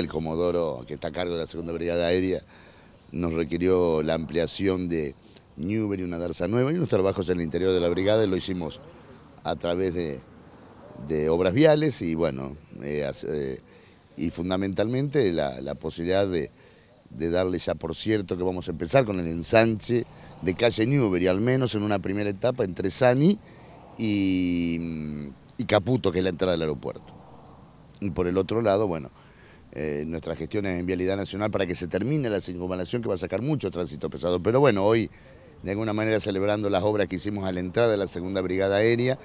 El Comodoro, que está a cargo de la Segunda Brigada Aérea, nos requirió la ampliación de Newbery, una darza nueva, y unos trabajos en el interior de la brigada, y lo hicimos a través de, obras viales y bueno, eh, eh, y fundamentalmente la, posibilidad de, darle ya por cierto que vamos a empezar con el ensanche de calle Newbery, al menos en una primera etapa entre Sani y, y Caputo, que es la entrada del aeropuerto. Y por el otro lado, bueno, eh, nuestras gestiones en Vialidad Nacional para que se termine la circunvalación que va a sacar mucho tránsito pesado. Pero bueno, hoy de alguna manera celebrando las obras que hicimos a la entrada de la segunda brigada aérea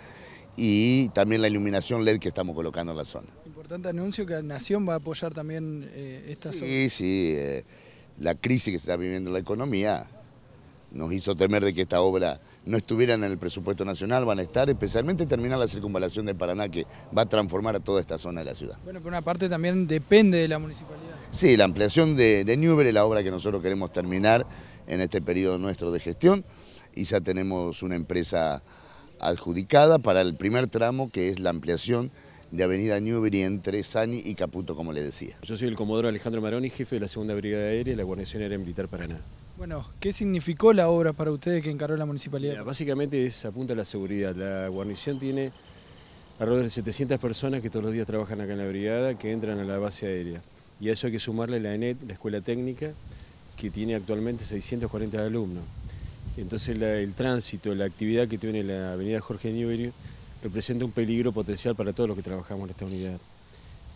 y también la iluminación LED que estamos colocando en la zona. Importante anuncio que la Nación va a apoyar también eh, esta zona. Sí, sí, eh, la crisis que se está viviendo la economía nos hizo temer de que esta obra no estuviera en el presupuesto nacional, van a estar, especialmente terminar la circunvalación de Paraná, que va a transformar a toda esta zona de la ciudad. Bueno, pero una parte también depende de la municipalidad. Sí, la ampliación de, de la obra que nosotros queremos terminar en este periodo nuestro de gestión, y ya tenemos una empresa adjudicada para el primer tramo, que es la ampliación de Avenida Newbery entre Sani y Caputo, como le decía. Yo soy el Comodoro Alejandro Maroni, jefe de la Segunda Brigada Aérea y la Guarnición Aérea Militar Paraná. Bueno, ¿qué significó la obra para ustedes que encaró la municipalidad? básicamente es apunta a la seguridad. La guarnición tiene alrededor de 700 personas que todos los días trabajan acá en la brigada, que entran a la base aérea. Y a eso hay que sumarle la ENET, la Escuela Técnica, que tiene actualmente 640 alumnos. Entonces el tránsito, la actividad que tiene la avenida Jorge Newbery representa un peligro potencial para todos los que trabajamos en esta unidad.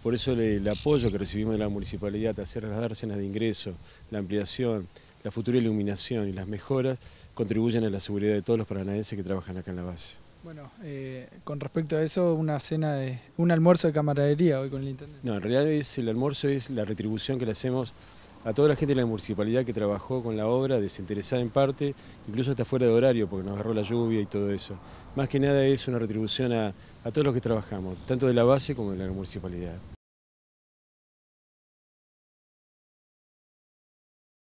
Por eso el, apoyo que recibimos de la municipalidad, hacer las dársenas de ingreso, la ampliación, la futura iluminación y las mejoras contribuyen a la seguridad de todos los paranaenses que trabajan acá en la base. Bueno, eh, con respecto a eso, una cena de, un almuerzo de camaradería hoy con el intendente. No, en realidad es, el almuerzo es la retribución que le hacemos a toda la gente de la municipalidad que trabajó con la obra, desinteresada en parte, incluso hasta fuera de horario, porque nos agarró la lluvia y todo eso. Más que nada es una retribución a, a todos los que trabajamos, tanto de la base como de la municipalidad.